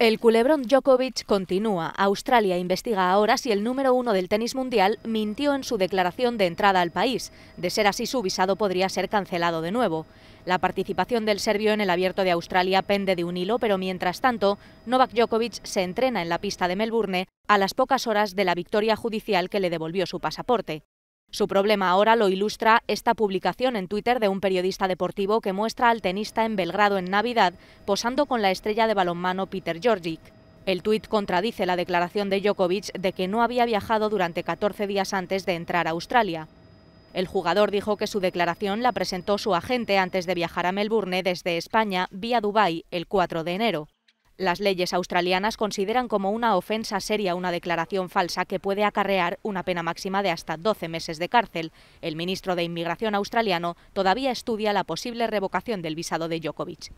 El culebrón Djokovic continúa. Australia investiga ahora si el número uno del tenis mundial mintió en su declaración de entrada al país. De ser así, su visado podría ser cancelado de nuevo. La participación del serbio en el abierto de Australia pende de un hilo, pero mientras tanto, Novak Djokovic se entrena en la pista de Melbourne a las pocas horas de la victoria judicial que le devolvió su pasaporte. Su problema ahora lo ilustra esta publicación en Twitter de un periodista deportivo que muestra al tenista en Belgrado en Navidad posando con la estrella de balonmano Peter Georgic. El tuit contradice la declaración de Djokovic de que no había viajado durante 14 días antes de entrar a Australia. El jugador dijo que su declaración la presentó su agente antes de viajar a Melbourne desde España vía Dubái el 4 de enero. Las leyes australianas consideran como una ofensa seria una declaración falsa que puede acarrear una pena máxima de hasta 12 meses de cárcel. El ministro de Inmigración australiano todavía estudia la posible revocación del visado de Djokovic.